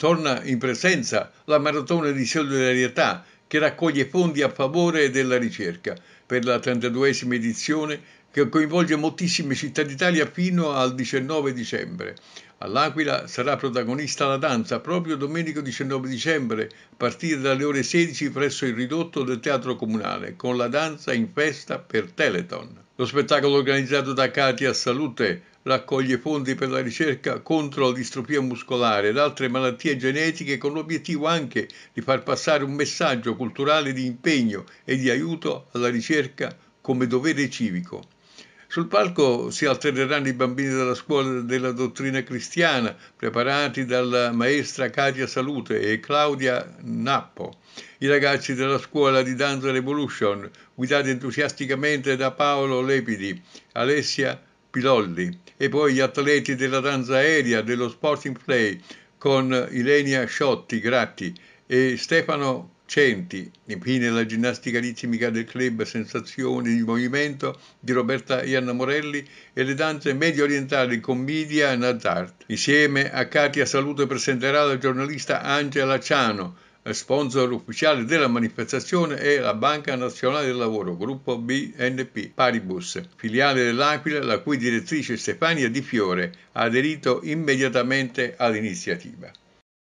torna in presenza la maratona di solidarietà che raccoglie fondi a favore della ricerca per la 32esima edizione che coinvolge moltissime città d'Italia fino al 19 dicembre. All'Aquila sarà protagonista la danza proprio domenica 19 dicembre, a partire dalle ore 16 presso il ridotto del Teatro Comunale, con la danza in festa per Teleton. Lo spettacolo organizzato da Katia Salute raccoglie fondi per la ricerca contro la distrofia muscolare ed altre malattie genetiche con l'obiettivo anche di far passare un messaggio culturale di impegno e di aiuto alla ricerca come dovere civico. Sul palco si alterneranno i bambini della scuola della dottrina cristiana, preparati dalla maestra Katia Salute e Claudia Nappo, i ragazzi della scuola di Danza Revolution, guidati entusiasticamente da Paolo Lepidi, Alessia Pilolli, e poi gli atleti della danza aerea dello Sporting Play con Ilenia Sciotti Gratti e Stefano Centi, infine la ginnastica ritmica del club Sensazioni di Movimento di Roberta Ianna Morelli e le danze medio orientali con Media and Art. Insieme a Katia Salute presenterà la giornalista Angela Ciano, sponsor ufficiale della manifestazione e la Banca Nazionale del Lavoro, gruppo BNP Paribus, filiale dell'Aquila, la cui direttrice Stefania Di Fiore ha aderito immediatamente all'iniziativa.